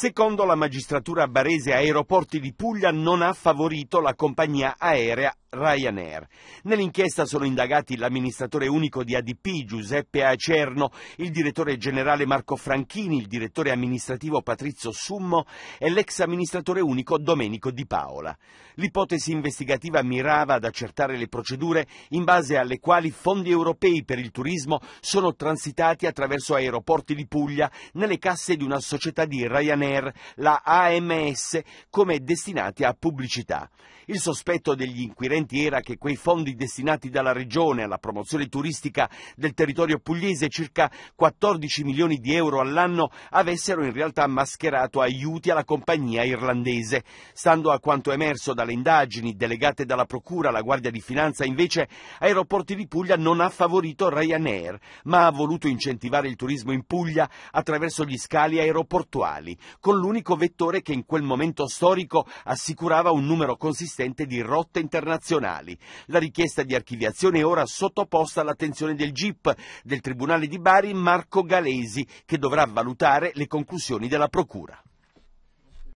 Secondo la magistratura barese Aeroporti di Puglia non ha favorito la compagnia aerea Ryanair. Nell'inchiesta sono indagati l'amministratore unico di ADP Giuseppe Acerno, il direttore generale Marco Franchini, il direttore amministrativo Patrizio Summo e l'ex amministratore unico Domenico Di Paola. L'ipotesi investigativa mirava ad accertare le procedure in base alle quali fondi europei per il turismo sono transitati attraverso aeroporti di Puglia nelle casse di una società di Ryanair Amer, la AMS, come destinati a pubblicità. Il sospetto degli inquirenti era che quei fondi destinati dalla Regione alla promozione turistica del territorio pugliese, circa 14 milioni di euro all'anno, avessero in realtà mascherato aiuti alla compagnia irlandese. Stando a quanto emerso dalle indagini delegate dalla Procura alla Guardia di Finanza, invece, Aeroporti di Puglia non ha favorito Ryanair, ma ha voluto incentivare il turismo in Puglia attraverso gli scali aeroportuali, con l'unico vettore che in quel momento storico assicurava un numero consistente di rotte internazionali. La richiesta di archiviazione è ora sottoposta all'attenzione del GIP, del Tribunale di Bari Marco Galesi, che dovrà valutare le conclusioni della Procura.